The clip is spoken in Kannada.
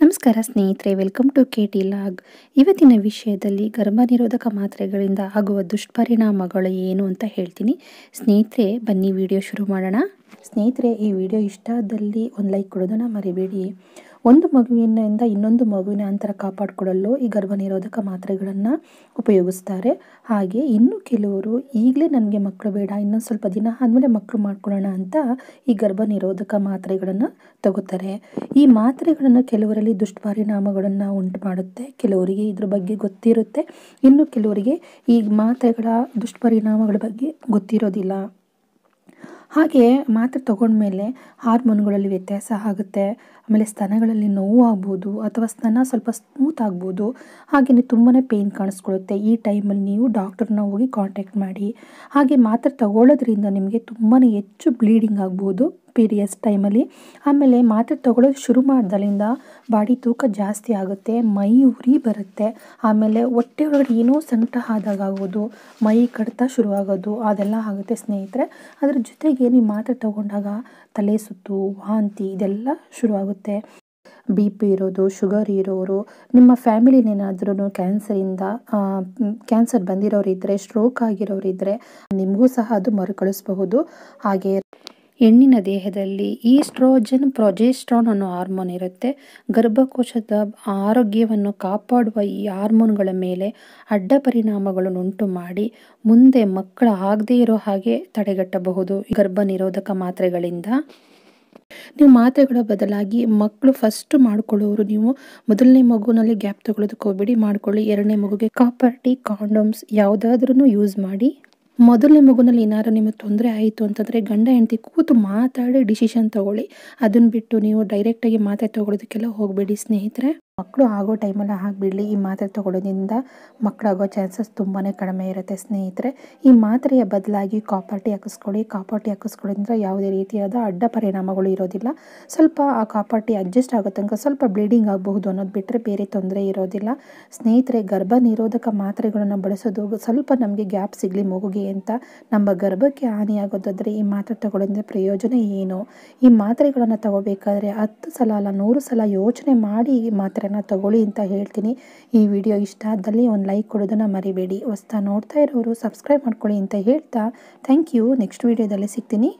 ನಮಸ್ಕಾರ ಸ್ನೇಹಿತರೆ welcome to K T log ಇವತ್ತಿನ ವಿಷಯದಲ್ಲಿ ನಿರೋಧಕ ಮಾತ್ರೆಗಳಿಂದ ಆಗುವ ದುಷ್ಪರಿಣಾಮಗಳು ಏನು ಅಂತ ಹೇಳ್ತೀನಿ ಸ್ನೇಹಿತರೆ ಬನ್ನಿ ವಿಡಿಯೋ ಶುರು ಮಾಡೋಣ ಸ್ನೇಹಿತರೆ ಈ ವಿಡಿಯೋ ಇಷ್ಟ ಆದಲ್ಲಿ ಒಂದು ಲೈಕ್ ಕೊಡೋದನ್ನ ಮರಿಬೇಡಿ ಒಂದು ಮಗುವಿನಿಂದ ಇನ್ನೊಂದು ಮಗುವಿನ ಅಂತರ ಕಾಪಾಡಿಕೊಳ್ಳಲು ಈ ಗರ್ಭನಿರೋಧಕ ಮಾತ್ರೆಗಳನ್ನು ಉಪಯೋಗಿಸ್ತಾರೆ ಹಾಗೆ ಇನ್ನು ಕೆಲವರು ಈಗಲೇ ನನಗೆ ಮಕ್ಕಳು ಬೇಡ ಇನ್ನೊಂದು ಸ್ವಲ್ಪ ದಿನ ಆದಮೇಲೆ ಮಕ್ಕಳು ಮಾಡ್ಕೊಳ್ಳೋಣ ಅಂತ ಈ ಗರ್ಭನಿರೋಧಕ ಮಾತ್ರೆಗಳನ್ನು ತಗೋತಾರೆ ಈ ಮಾತ್ರೆಗಳನ್ನು ಕೆಲವರಲ್ಲಿ ದುಷ್ಪರಿಣಾಮಗಳನ್ನು ಉಂಟು ಮಾಡುತ್ತೆ ಕೆಲವರಿಗೆ ಇದ್ರ ಬಗ್ಗೆ ಗೊತ್ತಿರುತ್ತೆ ಇನ್ನು ಕೆಲವರಿಗೆ ಈ ಮಾತ್ರೆಗಳ ದುಷ್ಪರಿಣಾಮಗಳ ಬಗ್ಗೆ ಗೊತ್ತಿರೋದಿಲ್ಲ ಹಾಗೆ ಮಾತ್ರೆ ತಗೊಂಡ್ಮೇಲೆ ಹಾರ್ಮೋನ್ಗಳಲ್ಲಿ ವ್ಯತ್ಯಾಸ ಆಗುತ್ತೆ ಆಮೇಲೆ ಸ್ತನಗಳಲ್ಲಿ ನೋವು ಆಗ್ಬೋದು ಅಥವಾ ಸ್ತನ ಸ್ವಲ್ಪ ಸ್ಮೂತ್ ಆಗ್ಬೋದು ಹಾಗೆಯೇ ತುಂಬಾ ಪೇಯ್ನ್ ಕಾಣಿಸ್ಕೊಳುತ್ತೆ ಈ ಟೈಮಲ್ಲಿ ನೀವು ಡಾಕ್ಟರ್ನ ಹೋಗಿ ಕಾಂಟ್ಯಾಕ್ಟ್ ಮಾಡಿ ಹಾಗೆ ಮಾತ್ರೆ ತಗೊಳ್ಳೋದ್ರಿಂದ ನಿಮಗೆ ತುಂಬಾ ಹೆಚ್ಚು ಬ್ಲೀಡಿಂಗ್ ಆಗ್ಬೋದು ಪೀರಿಯಡ್ಸ್ ಟೈಮಲ್ಲಿ ಆಮೇಲೆ ಮಾತ್ರೆ ತೊಗೊಳೋದು ಶುರು ಮಾಡಿದಲ್ಲಿಂದ ಬಾಡಿ ತೂಕ ಜಾಸ್ತಿ ಆಗುತ್ತೆ ಮೈ ಉರಿ ಬರುತ್ತೆ ಆಮೇಲೆ ಹೊಟ್ಟೆ ಒಳಗಡೆ ಏನೋ ಸಂಕಟ ಆದಾಗ ಆಗೋದು ಮೈ ಕಡಿತ ಶುರುವಾಗೋದು ಅದೆಲ್ಲ ಆಗುತ್ತೆ ಸ್ನೇಹಿತರೆ ಅದ್ರ ಜೊತೆಗೆ ನೀವು ಮಾತ್ರೆ ತೊಗೊಂಡಾಗ ತಲೆ ಸುತ್ತು ವಾಂತಿ ಇದೆಲ್ಲ ಶುರುವಾಗುತ್ತೆ ಬಿ ಪಿ ಇರೋದು ಶುಗರ್ ಇರೋರು ನಿಮ್ಮ ಫ್ಯಾಮಿಲಿನೇನಾದ್ರೂ ಕ್ಯಾನ್ಸರಿಂದ ಕ್ಯಾನ್ಸರ್ ಬಂದಿರೋರಿದ್ದರೆ ಸ್ಟ್ರೋಕ್ ಆಗಿರೋರಿದ್ದರೆ ನಿಮಗೂ ಸಹ ಅದು ಮರುಕಳಿಸಬಹುದು ಹಾಗೆ ಹೆಣ್ಣಿನ ದೇಹದಲ್ಲಿ ಈಸ್ಟ್ರೋಜನ್ ಪ್ರೊಜೆಸ್ಟ್ರಾನ್ ಅನ್ನೋ ಹಾರ್ಮೋನ್ ಇರುತ್ತೆ ಗರ್ಭಕೋಶದ ಆರೋಗ್ಯವನ್ನು ಕಾಪಾಡುವ ಈ ಹಾರ್ಮೋನ್ಗಳ ಮೇಲೆ ಅಡ್ಡ ಪರಿಣಾಮಗಳನ್ನು ಉಂಟು ಮಾಡಿ ಮುಂದೆ ಮಕ್ಕಳ ಆಗದೇ ಇರೋ ಹಾಗೆ ತಡೆಗಟ್ಟಬಹುದು ಗರ್ಭ ನಿರೋಧಕ ಮಾತ್ರೆಗಳಿಂದ ನೀವು ಮಾತ್ರೆಗಳ ಬದಲಾಗಿ ಮಕ್ಕಳು ಫಸ್ಟ್ ಮಾಡ್ಕೊಳ್ಳೋರು ನೀವು ಮೊದಲನೇ ಮಗುನಲ್ಲಿ ಗ್ಯಾಪ್ ತಗೊಳ್ಳೋದಕ್ಕೆ ಹೋಗ್ಬೇಡಿ ಮಾಡ್ಕೊಳ್ಳಿ ಎರಡನೇ ಮಗುಗೆ ಕಾಪರ್ಟಿ ಕಾಂಡೋಮ್ಸ್ ಯಾವುದಾದ್ರೂ ಯೂಸ್ ಮಾಡಿ ಮೊದಲನೇ ಮಗುನಲ್ಲಿ ಏನಾರು ನಿಮಗೆ ತೊಂದರೆ ಆಯಿತು ಅಂತಂದರೆ ಗಂಡ ಹೆಂಡತಿ ಕೂತು ಮಾತಾಡಿ ಡಿಸಿಷನ್ ತೊಗೊಳ್ಳಿ ಅದನ್ನು ಬಿಟ್ಟು ನೀವು ಡೈರೆಕ್ಟಾಗಿ ಮಾತ್ರೆ ತೊಗೊಳೋದಕ್ಕೆಲ್ಲ ಹೋಗಬೇಡಿ ಸ್ನೇಹಿತರೆ ಮಕ್ಕಳು ಆಗೋ ಟೈಮಲ್ಲಿ ಆಗಿಬಿಡಲಿ ಈ ಮಾತ್ರೆ ತೊಗೊಳ್ಳೋದ್ರಿಂದ ಮಕ್ಕಳಾಗೋ ಚಾನ್ಸಸ್ ತುಂಬಾ ಕಡಿಮೆ ಇರುತ್ತೆ ಸ್ನೇಹಿತರೆ ಈ ಮಾತ್ರೆಯ ಬದಲಾಗಿ ಕಾಪರ್ಟಿ ಹಾಕಿಸ್ಕೊಳ್ಳಿ ಕಾಪರ್ಟಿ ಹಾಕಿಸ್ಕೊಳ್ಳೋದ್ರಿಂದ ಯಾವುದೇ ರೀತಿಯಾದ ಅಡ್ಡ ಪರಿಣಾಮಗಳು ಇರೋದಿಲ್ಲ ಸ್ವಲ್ಪ ಆ ಕಾಪರ್ಟಿ ಅಡ್ಜಸ್ಟ್ ಆಗೋ ತನಕ ಸ್ವಲ್ಪ ಬ್ಲೀಡಿಂಗ್ ಆಗಬಹುದು ಅನ್ನೋದು ಬಿಟ್ಟರೆ ಬೇರೆ ತೊಂದರೆ ಇರೋದಿಲ್ಲ ಸ್ನೇಹಿತರೆ ಗರ್ಭ ನಿರೋಧಕ ಮಾತ್ರೆಗಳನ್ನು ಬಳಸೋದು ಸ್ವಲ್ಪ ನಮಗೆ ಗ್ಯಾಪ್ ಸಿಗಲಿ ಮಗುಗೆ ಅಂತ ನಮ್ಮ ಗರ್ಭಕ್ಕೆ ಹಾನಿಯಾಗೋದಾದರೆ ಈ ಮಾತ್ರೆ ತಗೊಳ್ಳೋದ್ರಿಂದ ಪ್ರಯೋಜನ ಏನು ಈ ಮಾತ್ರೆಗಳನ್ನು ತಗೋಬೇಕಾದ್ರೆ ಹತ್ತು ಸಲ ಅಲ್ಲ ನೂರು ಸಲ ಯೋಚನೆ ಮಾಡಿ ಈ ಮಾತ್ರೆ ಔಷಧಿಯನ್ನು ತಗೊಳ್ಳಿ ಅಂತ ಹೇಳ್ತೀನಿ ಈ ವಿಡಿಯೋ ಇಷ್ಟ ಆದಲ್ಲಿ ಒಂದು ಲೈಕ್ ಕೊಡೋದನ್ನು ಮರಿಬೇಡಿ ಹೊಸ್ತಾ ನೋಡ್ತಾ ಇರೋರು ಸಬ್ಸ್ಕ್ರೈಬ್ ಮಾಡ್ಕೊಳ್ಳಿ ಅಂತ ಹೇಳ್ತಾ ಥ್ಯಾಂಕ್ ಯು ನೆಕ್ಸ್ಟ್ ವಿಡಿಯೋದಲ್ಲಿ ಸಿಗ್ತೀನಿ